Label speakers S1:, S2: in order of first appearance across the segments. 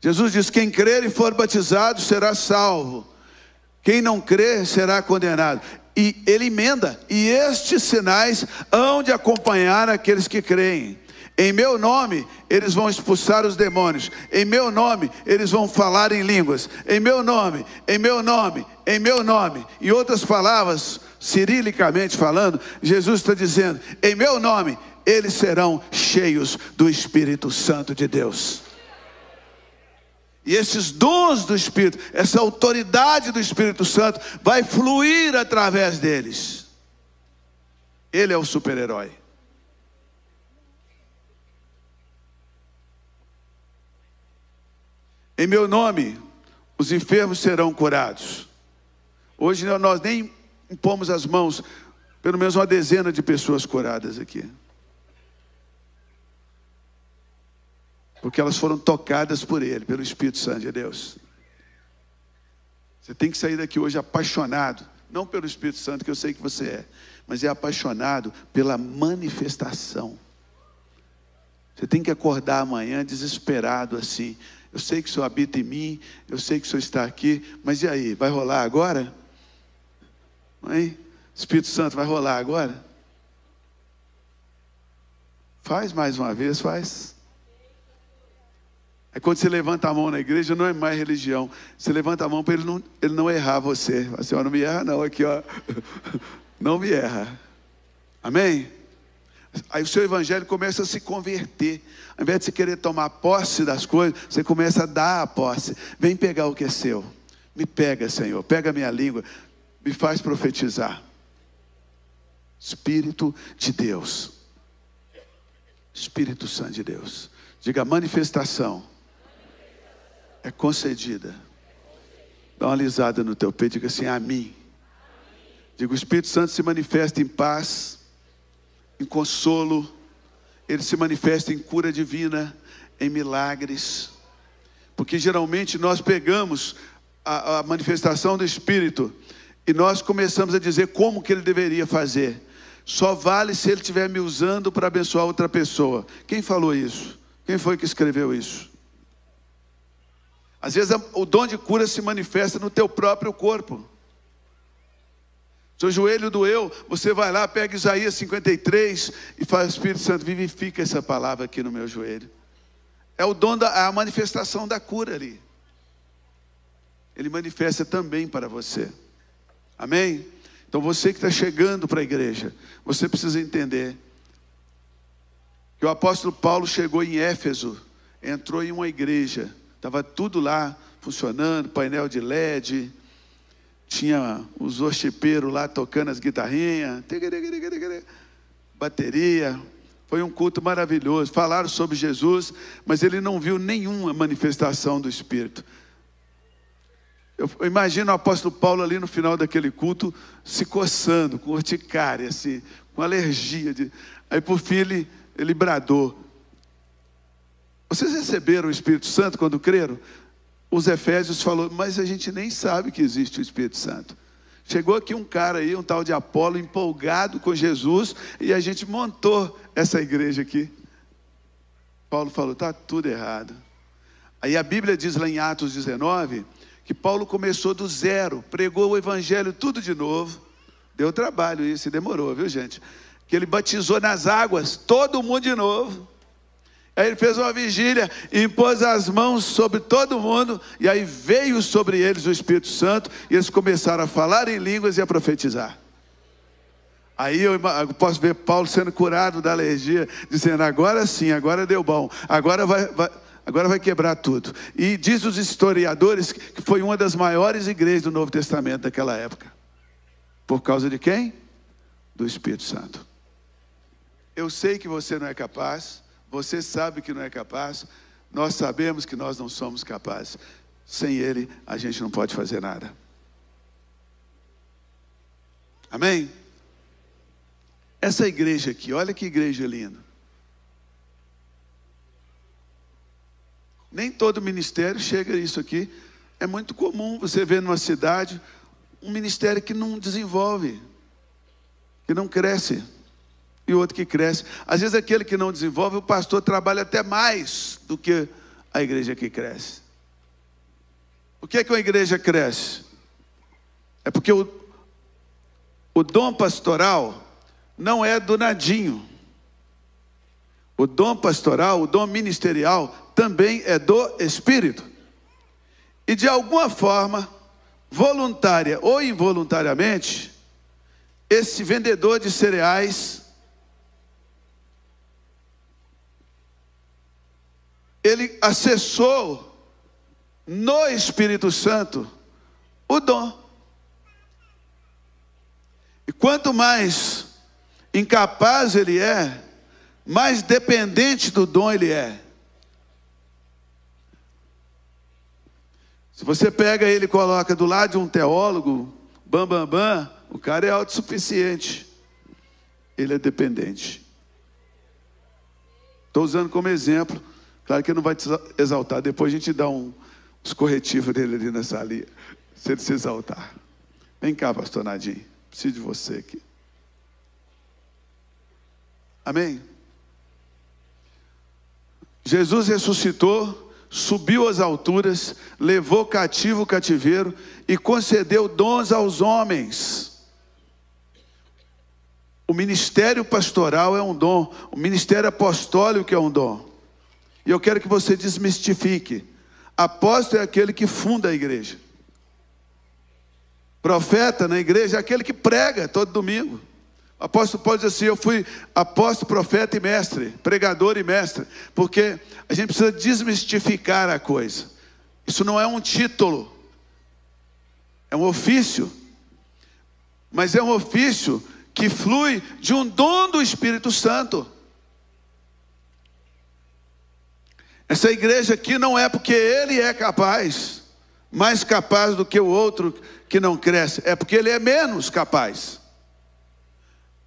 S1: Jesus diz: quem crer e for batizado será salvo, quem não crer será condenado. E ele emenda: e estes sinais hão de acompanhar aqueles que creem. Em meu nome eles vão expulsar os demônios. Em meu nome eles vão falar em línguas. Em meu nome, em meu nome, em meu nome. Em outras palavras, cirilicamente falando, Jesus está dizendo: em meu nome eles serão cheios do Espírito Santo de Deus. E esses dons do Espírito, essa autoridade do Espírito Santo, vai fluir através deles. Ele é o super-herói. Em meu nome, os enfermos serão curados. Hoje nós nem impomos as mãos, pelo menos uma dezena de pessoas curadas aqui. Porque elas foram tocadas por Ele, pelo Espírito Santo de Deus. Você tem que sair daqui hoje apaixonado, não pelo Espírito Santo, que eu sei que você é, mas é apaixonado pela manifestação. Você tem que acordar amanhã desesperado assim. Eu sei que o Senhor habita em mim, eu sei que o Senhor está aqui, mas e aí? Vai rolar agora? Hein? Espírito Santo, vai rolar agora? Faz mais uma vez, faz. É quando você levanta a mão na igreja, não é mais religião. Você levanta a mão para ele não, ele não errar você. Assim, ó, não me erra, não, aqui, ó. Não me erra. Amém? Aí o seu evangelho começa a se converter. Ao invés de você querer tomar posse das coisas, você começa a dar a posse. Vem pegar o que é seu. Me pega, Senhor. Pega minha língua. Me faz profetizar. Espírito de Deus. Espírito Santo de Deus. Diga manifestação é concedida. Dá uma lisada no teu peito, e diga assim: a mim. Diga: o Espírito Santo se manifesta em paz, em consolo, ele se manifesta em cura divina, em milagres. Porque geralmente nós pegamos a, a manifestação do Espírito e nós começamos a dizer como que ele deveria fazer. Só vale se ele estiver me usando para abençoar outra pessoa. Quem falou isso? Quem foi que escreveu isso? Às vezes o dom de cura se manifesta no teu próprio corpo. Seu joelho doeu, você vai lá, pega Isaías 53 e faz Espírito Santo, vivifica essa palavra aqui no meu joelho. É o dom da é a manifestação da cura ali. Ele manifesta também para você. Amém? Então você que está chegando para a igreja, você precisa entender que o apóstolo Paulo chegou em Éfeso, entrou em uma igreja Estava tudo lá funcionando, painel de LED, tinha os orchipeiros lá tocando as guitarrinhas, bateria. Foi um culto maravilhoso. Falaram sobre Jesus, mas ele não viu nenhuma manifestação do Espírito. Eu imagino o apóstolo Paulo ali no final daquele culto se coçando, com urticária, assim, com alergia. De... Aí por fim ele, ele bradou: vocês receberam o Espírito Santo quando creram? Os Efésios falou, mas a gente nem sabe que existe o Espírito Santo. Chegou aqui um cara aí, um tal de Apolo, empolgado com Jesus, e a gente montou essa igreja aqui. Paulo falou, tá tudo errado. Aí a Bíblia diz lá em Atos 19 que Paulo começou do zero, pregou o evangelho tudo de novo. Deu trabalho isso, demorou, viu, gente? Que ele batizou nas águas todo mundo de novo. Aí ele fez uma vigília, impôs as mãos sobre todo mundo, e aí veio sobre eles o Espírito Santo, e eles começaram a falar em línguas e a profetizar. Aí eu posso ver Paulo sendo curado da alergia, dizendo: agora sim, agora deu bom, agora vai, vai, agora vai quebrar tudo. E diz os historiadores que foi uma das maiores igrejas do Novo Testamento daquela época. Por causa de quem? Do Espírito Santo. Eu sei que você não é capaz, você sabe que não é capaz, nós sabemos que nós não somos capazes. Sem Ele, a gente não pode fazer nada. Amém? Essa igreja aqui, olha que igreja linda. Nem todo ministério chega a isso aqui. É muito comum você ver numa cidade um ministério que não desenvolve, que não cresce e outro que cresce. Às vezes, aquele que não desenvolve, o pastor trabalha até mais do que a igreja que cresce. Por que, é que uma igreja cresce? É porque o, o dom pastoral não é do nadinho. O dom pastoral, o dom ministerial, também é do Espírito. E de alguma forma, voluntária ou involuntariamente, esse vendedor de cereais ele acessou no Espírito Santo o dom. E quanto mais incapaz ele é, mais dependente do dom ele é. Se você pega ele e coloca do lado de um teólogo, bam, bam, bam, o cara é autossuficiente. Ele é dependente. Estou usando como exemplo Claro que ele não vai te exaltar, depois a gente dá um, uns corretivos dele ali nessa ali, se ele se exaltar. Vem cá, pastor Nadim, preciso de você aqui. Amém? Jesus ressuscitou, subiu às alturas, levou cativo o cativeiro e concedeu dons aos homens. O ministério pastoral é um dom, o ministério apostólico é um dom. E eu quero que você desmistifique. Apóstolo é aquele que funda a igreja. Profeta na igreja é aquele que prega todo domingo. Apóstolo pode dizer assim: Eu fui apóstolo, profeta e mestre, pregador e mestre, porque a gente precisa desmistificar a coisa. Isso não é um título, é um ofício, mas é um ofício que flui de um dom do Espírito Santo. Essa igreja aqui não é porque ele é capaz, mais capaz do que o outro que não cresce, é porque ele é menos capaz.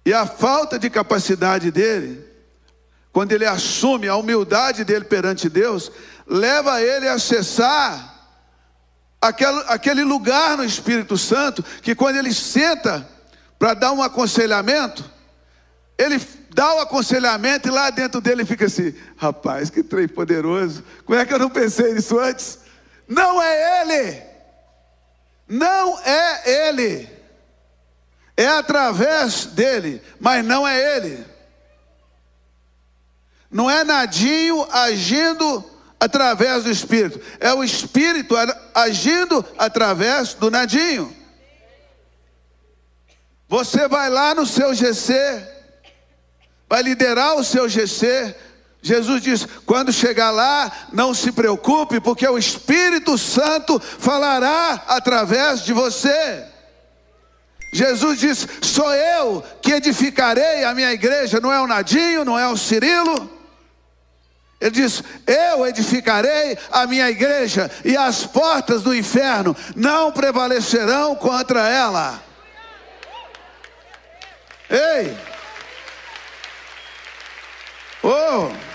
S1: E a falta de capacidade dele, quando ele assume a humildade dele perante Deus, leva ele a acessar aquele lugar no Espírito Santo que quando ele senta para dar um aconselhamento, ele dá o aconselhamento e lá dentro dele fica assim: rapaz, que trem poderoso, como é que eu não pensei nisso antes? Não é ele, não é ele, é através dele, mas não é ele. Não é nadinho agindo através do Espírito, é o Espírito agindo através do nadinho. Você vai lá no seu GC, vai liderar o seu GC. Jesus diz: quando chegar lá, não se preocupe, porque o Espírito Santo falará através de você. Jesus diz: sou eu que edificarei a minha igreja, não é o Nadinho, não é o Cirilo. Ele diz: Eu edificarei a minha igreja, e as portas do inferno não prevalecerão contra ela. Ei! Oh!